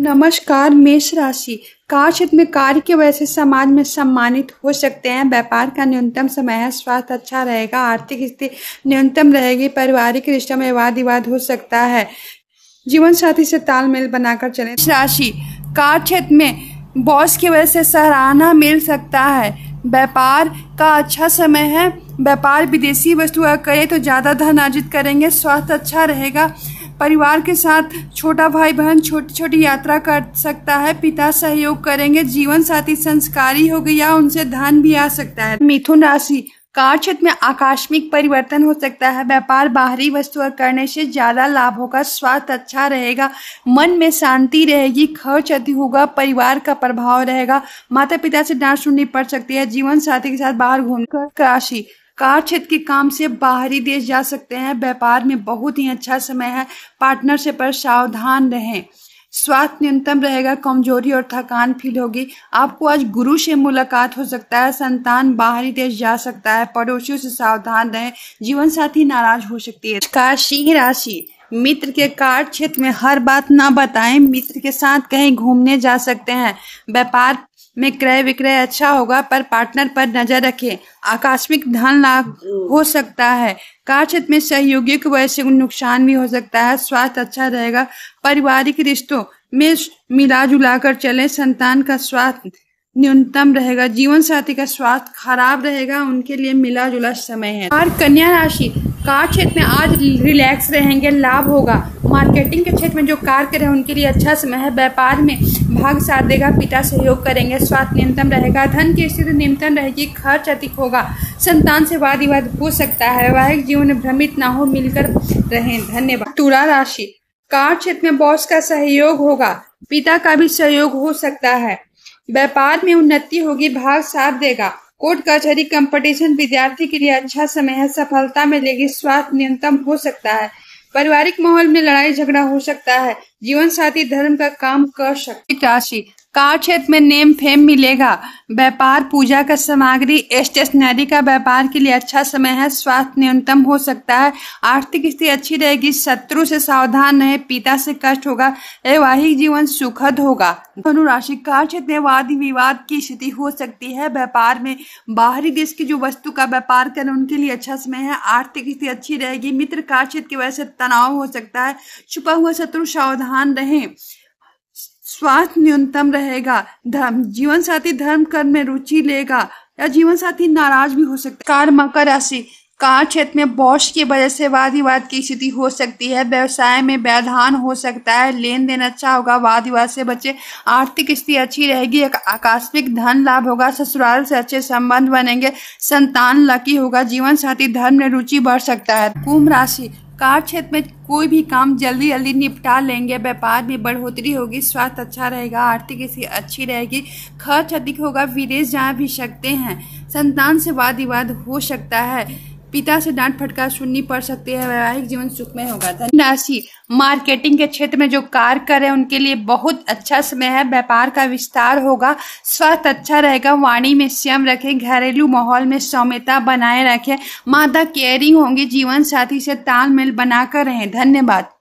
नमस्कार मेष राशि कार्य क्षेत्र में कार्य की वजह से समाज में सम्मानित हो सकते हैं व्यापार का न्यूनतम समय है स्वास्थ्य अच्छा रहेगा आर्थिक स्थिति न्यूनतम रहेगी पारिवारिक रिश्तों में वाद विवाद हो सकता है जीवन साथी से तालमेल बनाकर चले राशि कार्य क्षेत्र में बॉस की वजह से सराहना मिल सकता है व्यापार का अच्छा समय है व्यापार विदेशी वस्तु करें तो ज़्यादा धन अर्जित करेंगे स्वास्थ्य अच्छा रहेगा परिवार के साथ छोटा भाई बहन छोटी छोटी यात्रा कर सकता है पिता सहयोग करेंगे जीवन साथी संस्कारी होगी या उनसे धन भी आ सकता है मिथुन राशि कार्य क्षेत्र में आकस्मिक परिवर्तन हो सकता है व्यापार बाहरी वस्तु करने से ज़्यादा लाभ होगा स्वास्थ्य अच्छा रहेगा मन में शांति रहेगी खर्च अति होगा परिवार का प्रभाव रहेगा माता पिता से डांट सुननी पड़ सकती है जीवन साथी के साथ बाहर घूमकर राशि कार क्षेत्र के काम से बाहरी देश जा सकते हैं व्यापार में बहुत ही अच्छा समय है पार्टनरशिप पर सावधान रहें स्वास्थ्य न्यूनतम रहेगा कमजोरी और थकान फील होगी आपको आज गुरु से मुलाकात हो सकता है संतान बाहरी देश जा सकता है पड़ोसियों से सावधान रहें जीवन साथी नाराज हो सकती है कार सिंह राशि मित्र के कार्य क्षेत्र में हर बात ना बताएं मित्र के साथ कहीं घूमने जा सकते हैं व्यापार में क्रय विक्रय अच्छा होगा पर पार्टनर पर नजर रखें आकस्मिक धन लाभ हो सकता है कार्य क्षेत्र में सहयोगियों की वजह से नुकसान भी हो सकता है स्वास्थ्य अच्छा रहेगा पारिवारिक रिश्तों में मिला जुला कर चले संतान का स्वास्थ्य न्यूनतम रहेगा जीवन साथी का स्वास्थ्य खराब रहेगा उनके लिए मिला जुला समय है और कन्या राशि कार क्षेत्र में आज रिलैक्स रहेंगे लाभ होगा मार्केटिंग के क्षेत्र में जो कार्य रहे उनके लिए अच्छा समय है व्यापार में भाग साथ देगा पिता सहयोग करेंगे स्वास्थ्य न्यूनतम रहेगा धन की स्थिति न्यूनतम रहेगी खर्च अधिक होगा संतान से वाद विवाद हो सकता है वैवाहिक जीवन भ्रमित ना हो मिलकर रहें धन्यवाद तुला राशि कार क्षेत्र में बॉस का सहयोग होगा पिता का भी सहयोग हो सकता है व्यापार में उन्नति होगी भाव साथ देगा कोर्ट कचहरी कंपटीशन विद्यार्थी के लिए अच्छा समय है सफलता मिलेगी स्वास्थ्य न्यूनतम हो सकता है पारिवारिक माहौल में लड़ाई झगड़ा हो सकता है जीवन साथी धर्म का काम कर सकती राशि कार क्षेत्र में नेम फेम मिलेगा व्यापार पूजा का सामग्री स्टेशनरी का व्यापार के लिए अच्छा समय है स्वास्थ्य न्यूनतम हो सकता है आर्थिक स्थिति अच्छी रहेगी शत्रु से सावधान रहे पिता से कष्ट होगा वैवाहिक जीवन सुखद होगा धनुराशि कार क्षेत्र में वाद विवाद की स्थिति हो सकती है व्यापार में बाहरी देश की जो वस्तु का व्यापार करें उनके लिए अच्छा समय है आर्थिक स्थिति अच्छी रहेगी मित्र कार क्षेत्र की वजह से तनाव हो सकता है छुपा हुआ शत्रु सावधान रहें स्वास्थ्य न्यूनतम रहेगा धर्म जीवन साथी धर्म कर्म में रुचि लेगा या जीवन साथी नाराज भी हो सकता है कार मकर राशि कार क्षेत्र में बॉस की वजह से वाद विवाद की स्थिति हो सकती है व्यवसाय में व्यवधान हो सकता है लेन देन अच्छा होगा वाद विवाद से बचे आर्थिक स्थिति अच्छी रहेगी एक आकस्मिक धन लाभ होगा ससुराल से अच्छे संबंध बनेंगे संतान लकी होगा जीवन साथी धर्म में रुचि बढ़ सकता है कुंभ राशि कार क्षेत्र में कोई भी काम जल्दी जल्दी निपटा लेंगे व्यापार में बढ़ोतरी होगी स्वास्थ्य अच्छा रहेगा आर्थिक स्थिति अच्छी रहेगी खर्च अधिक होगा विदेश जा भी सकते हैं संतान से वाद विवाद हो सकता है पिता से डांट फटकार सुननी पड़ सकती है वैवाहिक जीवन सुखमय होगा धन राशि मार्केटिंग के क्षेत्र में जो कार्य कर रहे हैं उनके लिए बहुत अच्छा समय है व्यापार का विस्तार होगा स्वास्थ्य अच्छा रहेगा वाणी में स्वयं रखें घरेलू माहौल में सौम्यता बनाए रखें माता केयरिंग होंगी जीवन साथी से तालमेल बनाकर रहें धन्यवाद